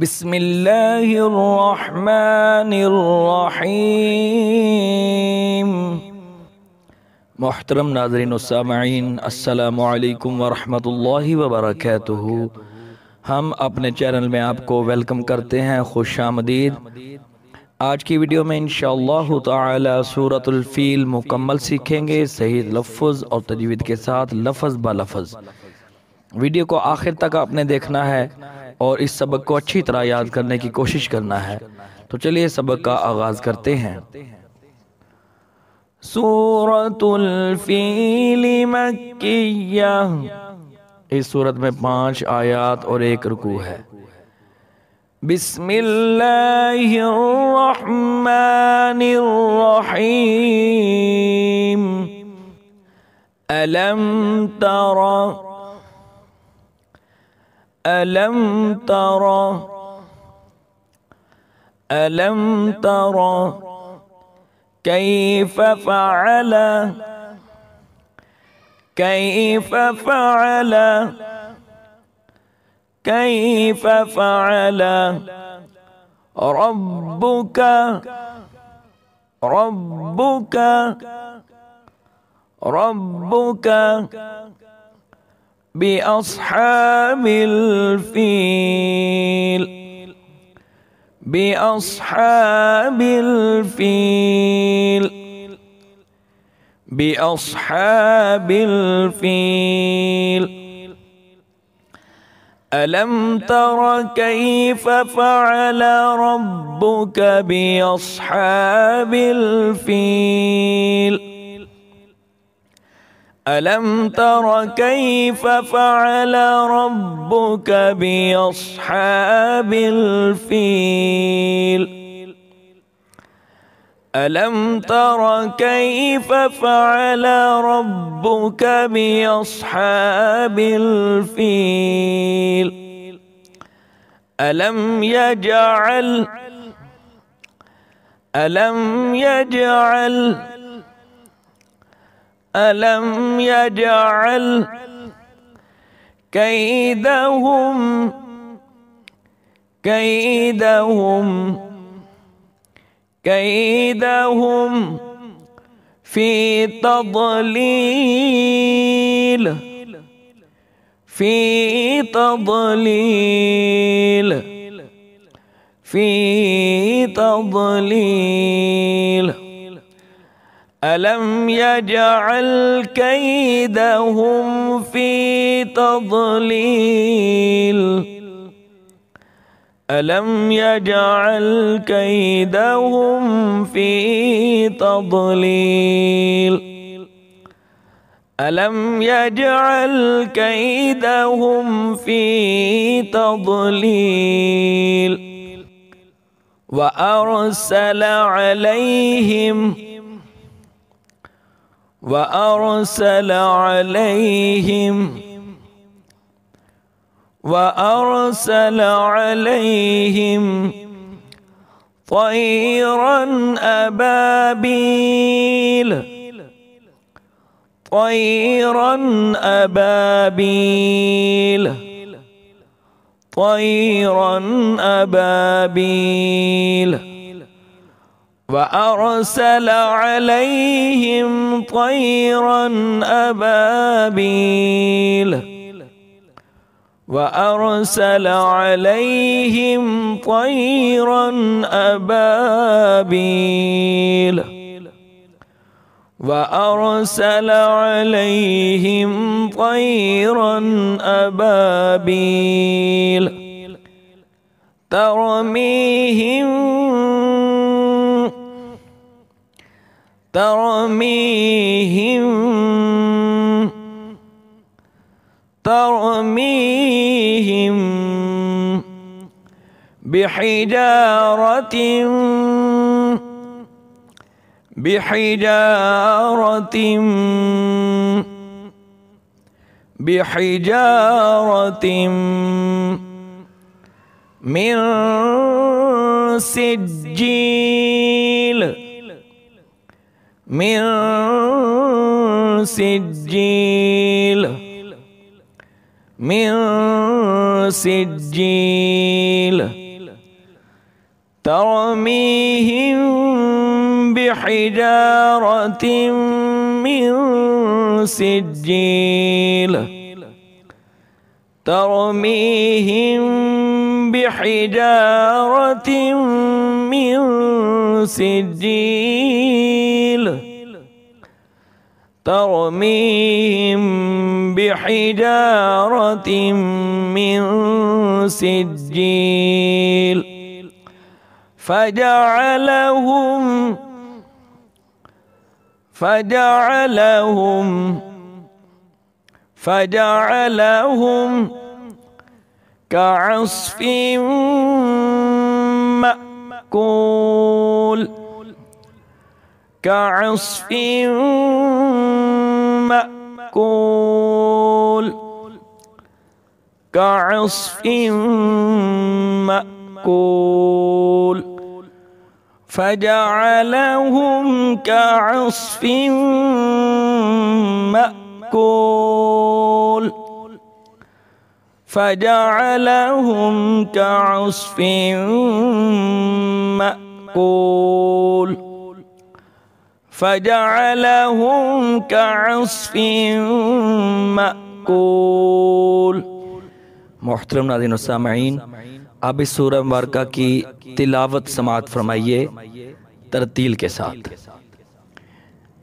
بسم اللہ الرحمن الرحیم محترم ناظرین سامعین السلام علیکم ورحمۃ اللہ وبرکاتہ ہم اپنے چینل میں آپ کو ویلکم کرتے ہیں خوش آمدید آج کی ویڈیو میں انشاءاللہ تعالی سورة الفیل مکمل سیکھیں گے صحیح لفظ اور تجوید کے ساتھ لفظ با لفظ ویڈیو کو آخر تک آپ نے دیکھنا ہے اور اس سبق کو اچھی طرح یاد کرنے کی کوشش کرنا ہے تو چلیے سبق کا آغاز کرتے ہیں الفیل مکیہ اس سورت میں پانچ آیات اور ایک رکوع ہے بسم اللہ الرحمن الرحیم الم تر ألم ترى ألم ترى كيف فعل كيف فعل كيف فعل ربك ربك ربك بأصحاب الفيل بأصحاب الفيل بأصحاب الفيل ألم تر كيف فعل ربك بأصحاب الفيل ألم تر كيف فعل ربك بأصحاب الفيل ألم تر كيف فعل ربك بأصحاب الفيل ألم يجعل ألم يجعل ألم يجعل كيدهم كيدهم كيدهم في تضليل في تضليل في تضليل ألم يجعل كيدهم في تضليل ألم يجعل كيدهم في تضليل ألم يجعل كيدهم في تضليل وأرسل عليهم وأرسل عليهم وأرسل عليهم طيرا أبابيل طيرا أبابيل طيرا أبابيل وأرسل عليهم طيرا أبابيل وأرسل عليهم طيرا أبابيل وأرسل عليهم طيرا أبابيل ترميهم ترميهم ترميهم بحجارة بحجارة بحجارة من سجين من سجيل من سجيل ترميهم بحجارة من سجيل ترميهم بحجارة من سجيل ترميهم بحجارة من سجيل فجعلهم فجعلهم فجعلهم, فجعلهم كعصف مأكول كعصف مأكول كعصف مأكول فجعلهم كعصف مأكول فجعلهم كعصف مأكول فجعلهم كعصف مأكول محترم ناظرین و سامعین اب اس سورہ مبارکہ کی تلاوت سماعت فرمائیے ترتیل کے ساتھ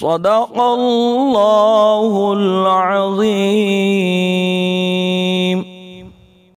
صدق الله العظيم